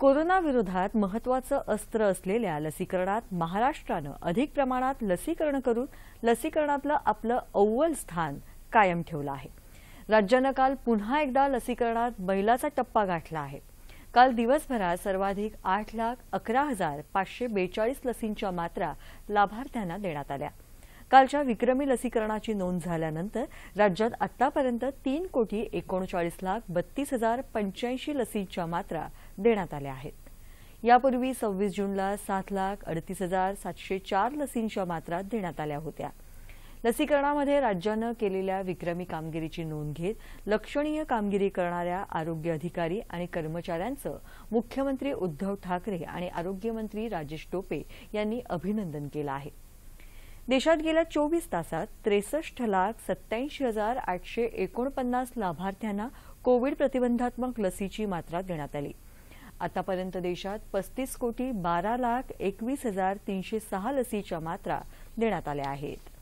कोरोनाविरोधात महत्वाचं अस्त्र असलेल्या लसीकरणात महाराष्ट्रानं अधिक प्रमाणात लसीकरण करून लसीकरणातलं आपलं अव्वल स्थान कायम ठेवलं आहे राज्यानं काल पुन्हा एकदा लसीकरणात बैलाचा टप्पा गाठला आहे काल दिवसभरात सर्वाधिक आठ लाख अकरा हजार पाचशे बेचाळीस लसींच्या मात्रा लाभार्थ्यांना देण्यात आल्या कालच्या विक्रमी लसीकरणाची नोंद झाल्यानंतर राज्यात आतापर्यंत तीन कोटी एकोणचाळीस लाख बत्तीस हजार पंच्याऐंशी लसींच्या मात्रा देण्यात आल्या आहेत यापूर्वी सव्वीस जूनला सात लाख अडतीस हजार सातशे चार लसींच्या मात्रा देण्यात आल्या होत्या लसीकरणामध्ये राज्यानं केलेल्या विक्रमी कामगिरीची नोंद घेत लक्षणीय कामगिरी करणाऱ्या आरोग्य अधिकारी आणि कर्मचाऱ्यांचं मुख्यमंत्री उद्धव ठाकरे आणि आरोग्यमंत्री राजेश टोपे यांनी अभिनंदन केलं आहे देशात गेल्या चोवीस तासात त्रेसष्ट लाख सत्याऐंशी हजार आठशे एकोणपन्नास लाभार्थ्यांना कोविड प्रतिबंधात्मक लसीची मात्रा देण्यात आली आतापर्यंत देशात पस्तीस कोटी बारा लाख एकवीस हजार तीनशे सहा लसीच्या मात्रा देण्यात आल्या आहेत